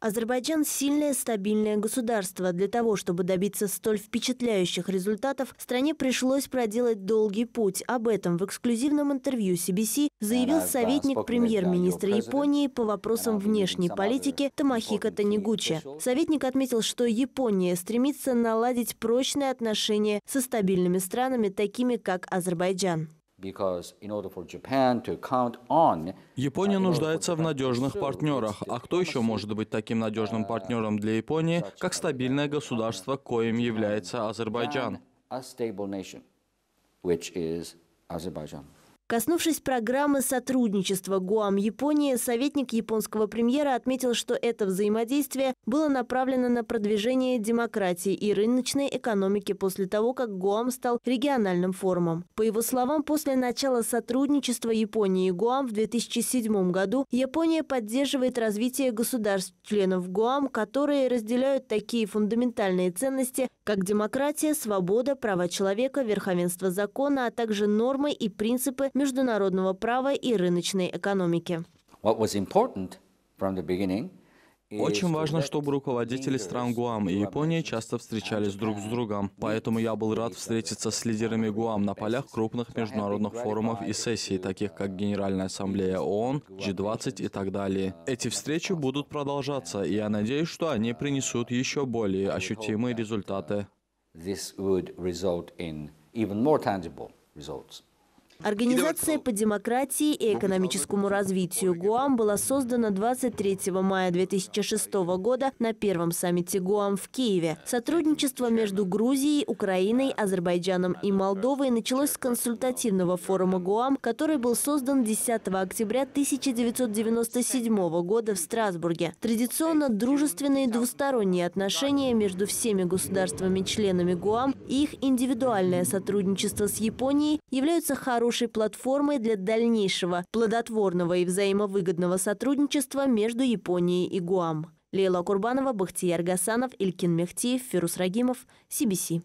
Азербайджан – сильное, стабильное государство. Для того, чтобы добиться столь впечатляющих результатов, стране пришлось проделать долгий путь. Об этом в эксклюзивном интервью CBC заявил советник премьер-министра Японии по вопросам внешней политики Тамахика Танигучи. Советник отметил, что Япония стремится наладить прочные отношения со стабильными странами, такими как Азербайджан. Япония нуждается в надежных партнерах, а кто еще может быть таким надежным uh, партнером для Японии, как стабильное государство, uh, коим является Азербайджан? Коснувшись программы сотрудничества Гуам-Японии, советник японского премьера отметил, что это взаимодействие было направлено на продвижение демократии и рыночной экономики после того, как Гуам стал региональным форумом. По его словам, после начала сотрудничества Японии и Гуам в 2007 году Япония поддерживает развитие государств-членов Гуам, которые разделяют такие фундаментальные ценности, как демократия, свобода, права человека, верховенство закона, а также нормы и принципы международного права и рыночной экономики. Очень важно, чтобы руководители стран Гуам и Японии часто встречались друг с другом. Поэтому я был рад встретиться с лидерами Гуам на полях крупных международных форумов и сессий, таких как Генеральная Ассамблея ООН, G20 и так далее. Эти встречи будут продолжаться, и я надеюсь, что они принесут еще более ощутимые результаты. Uh, this would result in even more tangible results. Организация по демократии и экономическому развитию Гуам была создана 23 мая 2006 года на первом саммите Гуам в Киеве. Сотрудничество между Грузией, Украиной, Азербайджаном и Молдовой началось с консультативного форума Гуам, который был создан 10 октября 1997 года в Страсбурге. Традиционно дружественные двусторонние отношения между всеми государствами-членами Гуам и их индивидуальное сотрудничество с Японией являются хорошими хорошей платформой для дальнейшего плодотворного и взаимовыгодного сотрудничества между Японией и Гуам. Лейла Курбанова, Бахтияр Гасанов, Илькин Мехтиев, Фирус Рагимов, CBC.